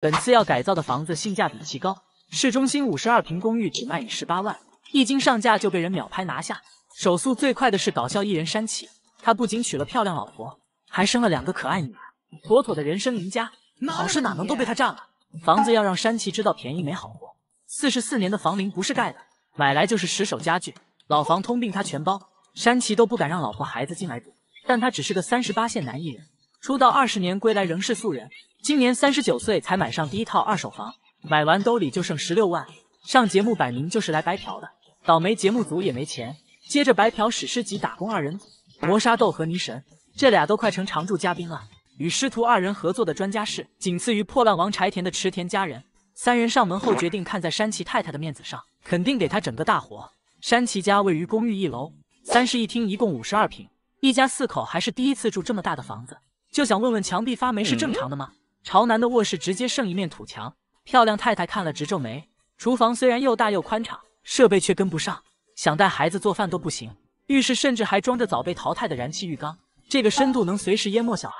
本次要改造的房子性价比极高，市中心五十二平公寓只卖你十八万，一经上架就被人秒拍拿下。手速最快的是搞笑艺人山崎，他不仅娶了漂亮老婆，还生了两个可爱女儿，妥妥的人生赢家。好事哪能都被他占了？房子要让山崎知道便宜没好货，四十四年的房龄不是盖的，买来就是十手家具，老房通病他全包。山崎都不敢让老婆孩子进来住，但他只是个三十八线男艺人。出道二十年归来仍是素人，今年三十九岁才买上第一套二手房，买完兜里就剩十六万。上节目摆明就是来白嫖的，倒霉节目组也没钱，接着白嫖史诗级打工二人组磨砂豆和泥神，这俩都快成常驻嘉宾了。与师徒二人合作的专家是仅次于破烂王柴田的池田家人，三人上门后决定看在山崎太太的面子上，肯定给他整个大活。山崎家位于公寓一楼，三室一厅，一共五十二平，一家四口还是第一次住这么大的房子。就想问问，墙壁发霉是正常的吗？朝南的卧室直接剩一面土墙，漂亮太太看了直皱眉。厨房虽然又大又宽敞，设备却跟不上，想带孩子做饭都不行。浴室甚至还装着早被淘汰的燃气浴缸，这个深度能随时淹没小孩，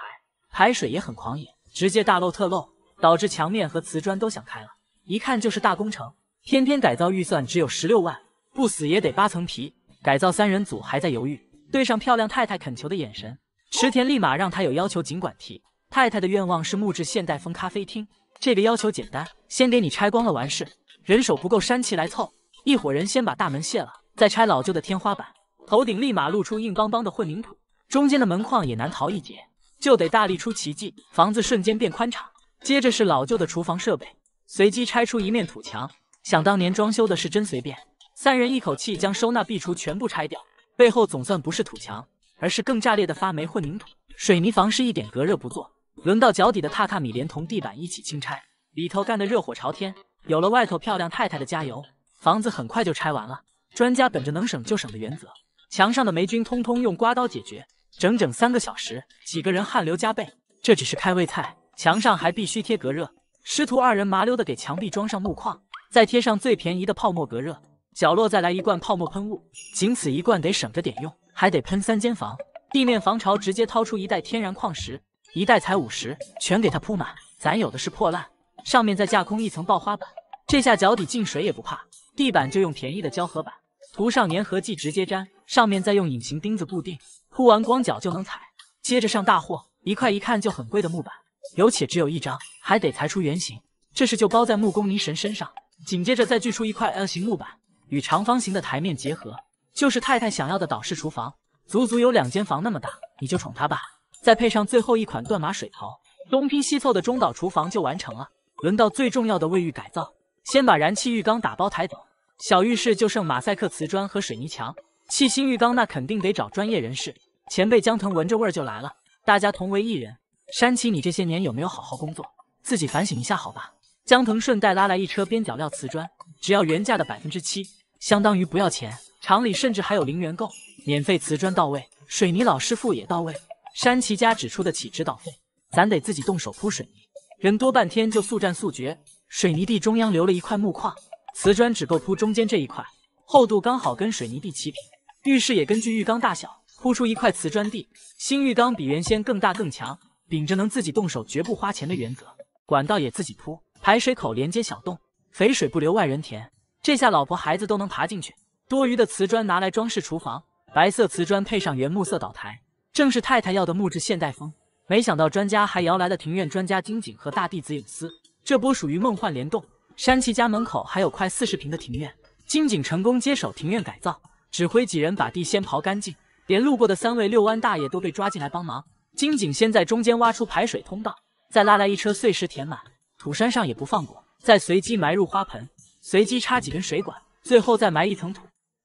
排水也很狂野，直接大漏特漏，导致墙面和瓷砖都想开了，一看就是大工程。天天改造，预算只有十六万，不死也得扒层皮。改造三人组还在犹豫，对上漂亮太太恳求的眼神。池田立马让他有要求尽管提。太太的愿望是木质现代风咖啡厅，这个要求简单，先给你拆光了。完事，人手不够，山崎来凑。一伙人先把大门卸了，再拆老旧的天花板，头顶立马露出硬邦邦的混凝土，中间的门框也难逃一劫，就得大力出奇迹，房子瞬间变宽敞。接着是老旧的厨房设备，随机拆出一面土墙，想当年装修的是真随便。三人一口气将收纳壁橱全部拆掉，背后总算不是土墙。而是更炸裂的发霉混凝土水泥房是一点隔热不做，轮到脚底的榻榻米连同地板一起清拆，里头干得热火朝天。有了外头漂亮太太的加油，房子很快就拆完了。专家本着能省就省的原则，墙上的霉菌通通用刮刀解决，整整三个小时，几个人汗流浃背。这只是开胃菜，墙上还必须贴隔热。师徒二人麻溜的给墙壁装上木框，再贴上最便宜的泡沫隔热，角落再来一罐泡沫喷雾，仅此一罐得省着点用。还得喷三间房地面防潮，直接掏出一袋天然矿石，一袋才五十，全给他铺满。咱有的是破烂，上面再架空一层爆花板，这下脚底进水也不怕。地板就用便宜的胶合板，涂上粘合剂直接粘，上面再用隐形钉子固定，铺完光脚就能踩。接着上大货，一块一看就很贵的木板，有且只有一张，还得裁出圆形，这事就包在木工泥神身上。紧接着再锯出一块 L 型木板，与长方形的台面结合。就是太太想要的岛式厨房，足足有两间房那么大，你就宠她吧。再配上最后一款断码水槽，东拼西凑的中岛厨房就完成了。轮到最重要的卫浴改造，先把燃气浴缸打包抬走，小浴室就剩马赛克瓷砖和水泥墙。气新浴缸那肯定得找专业人士，前辈江藤闻着味儿就来了。大家同为艺人，山崎你这些年有没有好好工作？自己反省一下好吧。江藤顺带拉来一车边角料瓷砖，只要原价的百分之七，相当于不要钱。厂里甚至还有零元购，免费瓷砖到位，水泥老师傅也到位。山崎家只出得起指导费，咱得自己动手铺水泥，人多半天就速战速决。水泥地中央留了一块木框，瓷砖只够铺中间这一块，厚度刚好跟水泥地齐平。浴室也根据浴缸大小铺出一块瓷砖地，新浴缸比原先更大更强。秉着能自己动手绝不花钱的原则，管道也自己铺，排水口连接小洞。肥水不流外人田，这下老婆孩子都能爬进去。多余的瓷砖拿来装饰厨房，白色瓷砖配上原木色岛台，正是太太要的木质现代风。没想到专家还摇来了庭院专家金井和大弟子永司，这波属于梦幻联动。山崎家门口还有快四十平的庭院，金井成功接手庭院改造，指挥几人把地先刨干净，连路过的三位遛弯大爷都被抓进来帮忙。金井先在中间挖出排水通道，再拉来一车碎石填满，土山上也不放过，再随机埋入花盆，随机插几根水管，最后再埋一层土。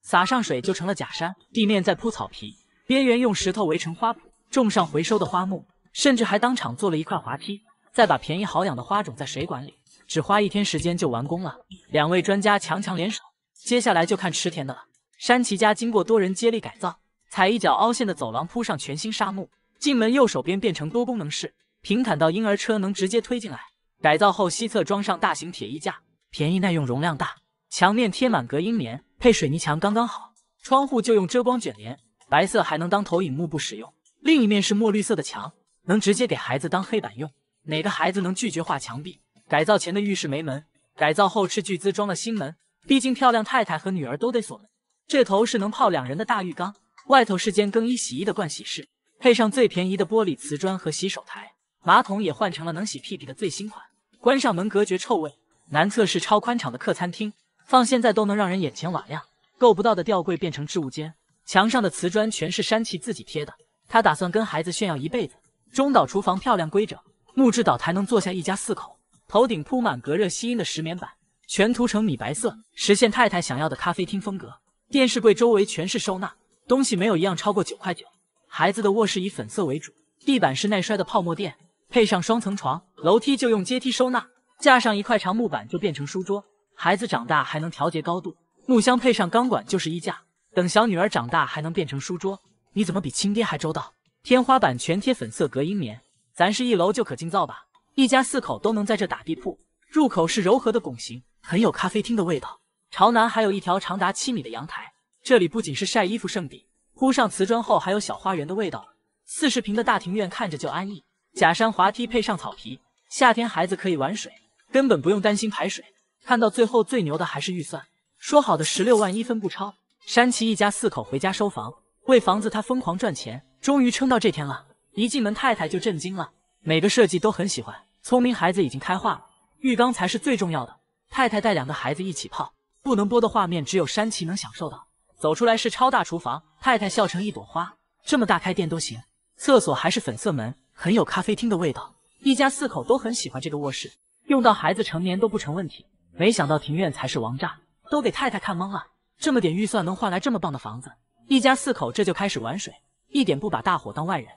撒上水就成了假山，地面再铺草皮，边缘用石头围成花圃，种上回收的花木，甚至还当场做了一块滑梯，再把便宜好养的花种在水管里，只花一天时间就完工了。两位专家强强联手，接下来就看池田的了。山崎家经过多人接力改造，踩一脚凹陷的走廊铺上全新沙木，进门右手边变成多功能室，平坦到婴儿车能直接推进来。改造后西侧装上大型铁衣架，便宜耐用容量大，墙面贴满隔音棉。配水泥墙刚刚好，窗户就用遮光卷帘，白色还能当投影幕布使用。另一面是墨绿色的墙，能直接给孩子当黑板用。哪个孩子能拒绝画墙壁？改造前的浴室没门，改造后斥巨资装了新门，毕竟漂亮太太和女儿都得锁门。这头是能泡两人的大浴缸，外头是间更衣洗衣的盥洗室，配上最便宜的玻璃瓷砖和洗手台，马桶也换成了能洗屁屁的最新款。关上门隔绝臭味。南侧是超宽敞的客餐厅。放现在都能让人眼前瓦亮，够不到的吊柜变成置物间，墙上的瓷砖全是山崎自己贴的。他打算跟孩子炫耀一辈子。中岛厨房漂亮规整，木质岛台能坐下一家四口，头顶铺满隔热吸音的石棉板，全涂成米白色，实现太太想要的咖啡厅风格。电视柜周围全是收纳东西，没有一样超过九块九。孩子的卧室以粉色为主，地板是耐摔的泡沫垫，配上双层床，楼梯就用阶梯收纳架上一块长木板就变成书桌。孩子长大还能调节高度，木箱配上钢管就是衣架。等小女儿长大还能变成书桌，你怎么比亲爹还周到？天花板全贴粉色隔音棉，咱是一楼就可进灶吧？一家四口都能在这打地铺。入口是柔和的拱形，很有咖啡厅的味道。朝南还有一条长达七米的阳台，这里不仅是晒衣服圣地，铺上瓷砖后还有小花园的味道。四十平的大庭院看着就安逸，假山滑梯配上草皮，夏天孩子可以玩水，根本不用担心排水。看到最后，最牛的还是预算，说好的十六万一分不超。山崎一家四口回家收房，为房子他疯狂赚钱，终于撑到这天了。一进门，太太就震惊了，每个设计都很喜欢。聪明孩子已经开化了，浴缸才是最重要的。太太带两个孩子一起泡，不能播的画面只有山崎能享受到。走出来是超大厨房，太太笑成一朵花，这么大开店都行。厕所还是粉色门，很有咖啡厅的味道。一家四口都很喜欢这个卧室，用到孩子成年都不成问题。没想到庭院才是王炸，都给太太看懵了。这么点预算能换来这么棒的房子，一家四口这就开始玩水，一点不把大伙当外人。